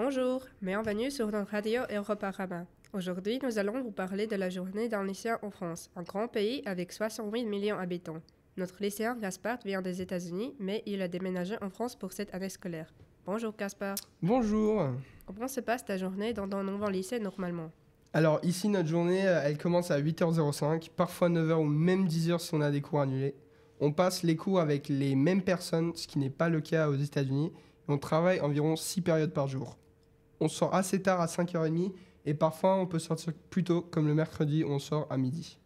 Bonjour, bienvenue sur notre radio Europarama. Aujourd'hui, nous allons vous parler de la journée d'un lycéen en France, un grand pays avec 68 millions d'habitants. Notre lycéen Gaspard vient des États-Unis, mais il a déménagé en France pour cette année scolaire. Bonjour Gaspard. Bonjour. Comment se passe ta journée dans un nouveau lycée normalement Alors ici, notre journée, euh, elle commence à 8h05, parfois 9h ou même 10h si on a des cours annulés. On passe les cours avec les mêmes personnes, ce qui n'est pas le cas aux États-Unis. On travaille environ 6 périodes par jour on sort assez tard à 5h30 et parfois on peut sortir plus tôt, comme le mercredi on sort à midi.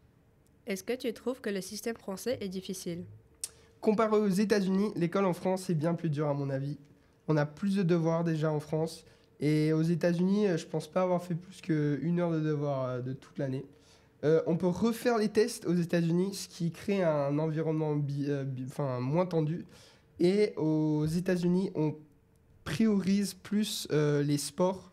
Est-ce que tu trouves que le système français est difficile Comparé aux États-Unis, l'école en France est bien plus dure à mon avis. On a plus de devoirs déjà en France et aux États-Unis, euh, je pense pas avoir fait plus qu'une heure de devoirs euh, de toute l'année. Euh, on peut refaire les tests aux États-Unis, ce qui crée un environnement moins tendu. Et aux États-Unis, on priorise plus euh, les sports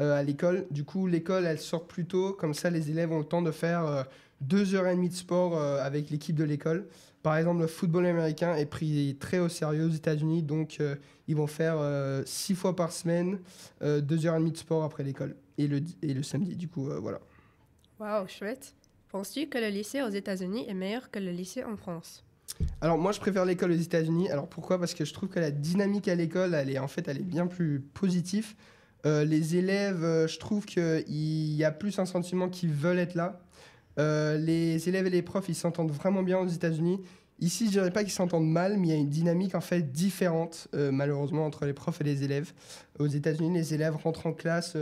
euh, à l'école. Du coup, l'école, elle sort plus tôt. Comme ça, les élèves ont le temps de faire euh, deux heures et demie de sport avec l'équipe de l'école. Par exemple, le football américain est pris très au sérieux aux États-Unis. Donc, ils vont faire six fois par semaine deux heures et demie de sport après l'école et le, et le samedi. Du coup, voilà. Waouh, chouette. Penses-tu que le lycée aux États-Unis est meilleur que le lycée en France alors moi je préfère l'école aux États-Unis. Alors pourquoi Parce que je trouve que la dynamique à l'école, elle est en fait, elle est bien plus positive. Euh, les élèves, euh, je trouve qu'il y a plus un sentiment qu'ils veulent être là. Euh, les élèves et les profs, ils s'entendent vraiment bien aux États-Unis. Ici, je dirais pas qu'ils s'entendent mal, mais il y a une dynamique en fait différente, malheureusement, entre les profs et les élèves. Aux États-Unis, les élèves rentrent en classe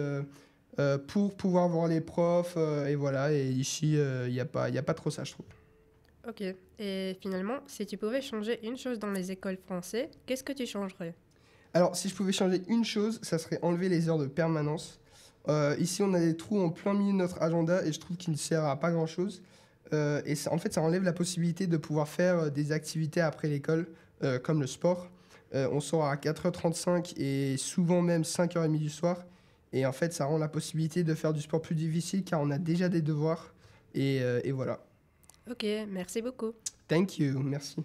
pour pouvoir voir les profs, et voilà. Et ici, il n'y a, pas, a pas trop ça, je trouve. Ok. Et finalement, si tu pouvais changer une chose dans les écoles françaises, qu'est-ce que tu changerais Alors, si je pouvais changer une chose, ça serait enlever les heures de permanence. Euh, ici, on a des trous en plein milieu de notre agenda et je trouve qu'il ne sert à pas grand-chose. Euh, et en fait, ça enlève la possibilité de pouvoir faire euh, des activités après l'école, comme le sport. on sort à 4h35 et souvent même 5h30 du soir. Et en fait, ça rend la possibilité de faire du sport plus difficile car on a déjà des devoirs. et, et voilà. Ok, merci beaucoup. Thank you, merci.